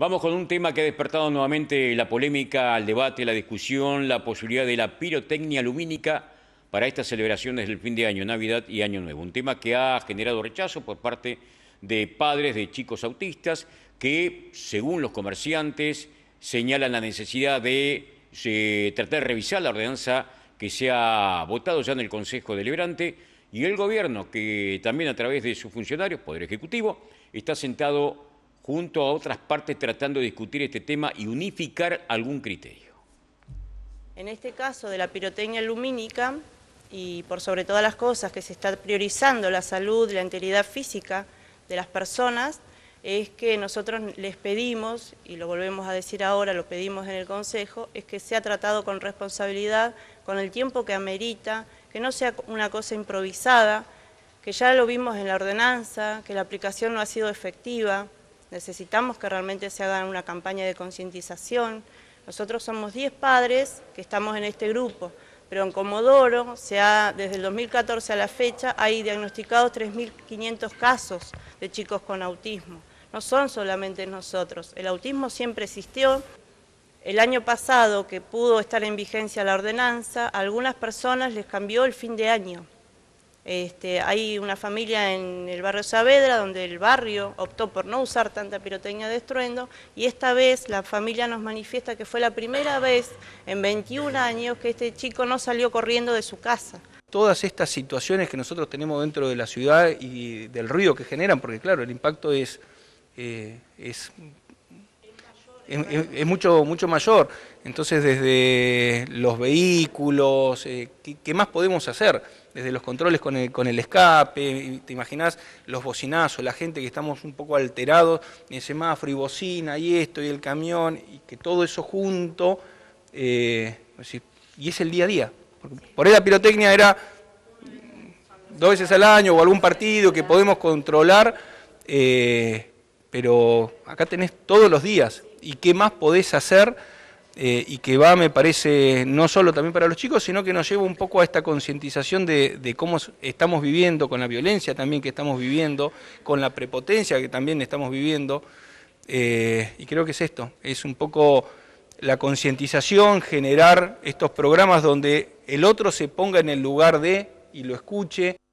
Vamos con un tema que ha despertado nuevamente la polémica, el debate, la discusión, la posibilidad de la pirotecnia lumínica para estas celebraciones del fin de año, Navidad y Año Nuevo. Un tema que ha generado rechazo por parte de padres de chicos autistas que, según los comerciantes, señalan la necesidad de eh, tratar de revisar la ordenanza que se ha votado ya en el Consejo Deliberante y el Gobierno, que también a través de sus funcionarios, Poder Ejecutivo, está sentado junto a otras partes tratando de discutir este tema y unificar algún criterio. En este caso de la pirotecnia lumínica y por sobre todas las cosas que se está priorizando la salud, la integridad física de las personas, es que nosotros les pedimos, y lo volvemos a decir ahora, lo pedimos en el Consejo, es que sea tratado con responsabilidad, con el tiempo que amerita, que no sea una cosa improvisada, que ya lo vimos en la ordenanza, que la aplicación no ha sido efectiva, Necesitamos que realmente se haga una campaña de concientización. Nosotros somos 10 padres que estamos en este grupo, pero en Comodoro, se ha, desde el 2014 a la fecha, hay diagnosticados 3.500 casos de chicos con autismo. No son solamente nosotros, el autismo siempre existió. El año pasado, que pudo estar en vigencia la ordenanza, a algunas personas les cambió el fin de año. Este, hay una familia en el barrio Saavedra donde el barrio optó por no usar tanta pirotecnia de estruendo y esta vez la familia nos manifiesta que fue la primera vez en 21 años que este chico no salió corriendo de su casa. Todas estas situaciones que nosotros tenemos dentro de la ciudad y del ruido que generan, porque claro, el impacto es, eh, es es, mucho, mucho mayor. Entonces, desde los vehículos, eh, ¿qué, más podemos hacer? Desde los controles con el, escape, te imaginas los bocinazos, la gente que estamos un poco alterados, el semáforo y bocina, y esto, y el camión, y que todo eso junto, eh, y es el día a día. por ahí la pirotecnia era dos veces al año o algún partido que podemos controlar, eh, pero acá tenés todos los días y qué más podés hacer eh, y que va, me parece, no solo también para los chicos, sino que nos lleva un poco a esta concientización de, cómo estamos viviendo, con la violencia también que estamos viviendo, con la prepotencia que también estamos viviendo. Eh, y creo que es esto, es un poco la concientización, generar estos programas donde el otro se ponga en el lugar de y lo escuche.